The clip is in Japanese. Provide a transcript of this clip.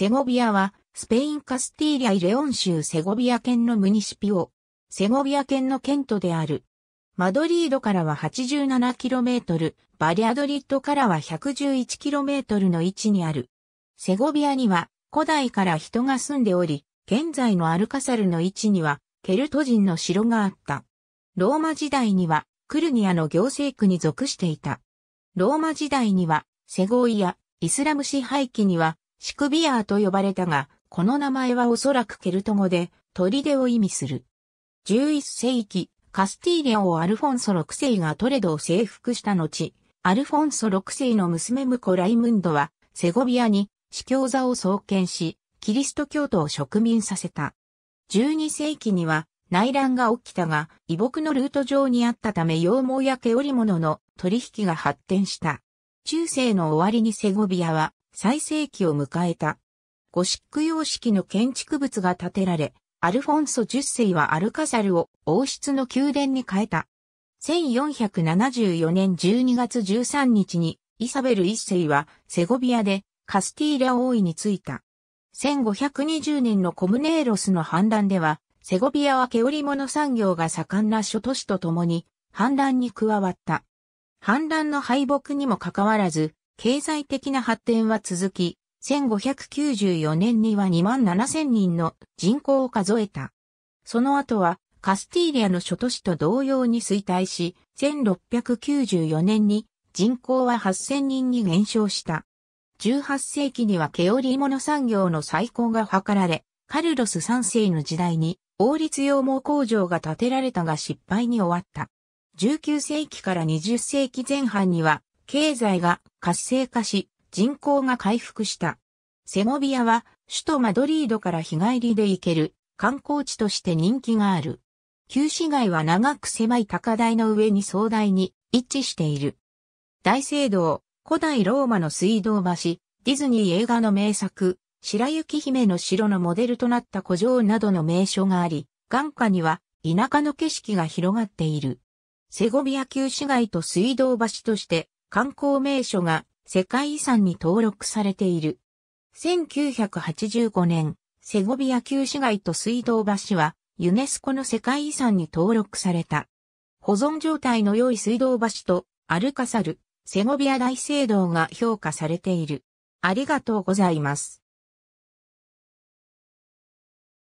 セゴビアは、スペインカスティーリア・イレオン州セゴビア県のムニシピオ、セゴビア県の県都である。マドリードからは 87km、バリアドリッドからは 111km の位置にある。セゴビアには古代から人が住んでおり、現在のアルカサルの位置にはケルト人の城があった。ローマ時代にはクルニアの行政区に属していた。ローマ時代にはセゴイア、イスラム支配期にはシクビアーと呼ばれたが、この名前はおそらくケルト語で、砦を意味する。11世紀、カスティーリアをアルフォンソ6世がトレドを征服した後、アルフォンソ6世の娘婿ライムンドは、セゴビアに、司教座を創建し、キリスト教徒を植民させた。12世紀には、内乱が起きたが、異木のルート上にあったため羊毛や毛織物の取引が発展した。中世の終わりにセゴビアは最盛期を迎えた。ゴシック様式の建築物が建てられ、アルフォンソ10世はアルカサルを王室の宮殿に変えた。1474年12月13日にイサベル1世はセゴビアでカスティーラ王位に就いた。1520年のコムネーロスの反乱では、セゴビアは毛織物産業が盛んな諸都市とともに反乱に加わった。反乱の敗北にもかかわらず、経済的な発展は続き、1594年には2万7000人の人口を数えた。その後はカスティーリアの諸都市と同様に衰退し、1694年に人口は8000人に減少した。18世紀には毛織物産業の再興が図られ、カルロス3世の時代に王立羊毛工場が建てられたが失敗に終わった。19世紀から20世紀前半には経済が活性化し、人口が回復した。セゴビアは首都マドリードから日帰りで行ける観光地として人気がある。旧市街は長く狭い高台の上に壮大に一致している。大聖堂、古代ローマの水道橋、ディズニー映画の名作、白雪姫の城のモデルとなった古城などの名所があり、眼下には田舎の景色が広がっている。セゴビア旧市街と水道橋として観光名所が世界遺産に登録されている。1985年、セゴビア旧市街と水道橋はユネスコの世界遺産に登録された。保存状態の良い水道橋とアルカサル、セゴビア大聖堂が評価されている。ありがとうございます。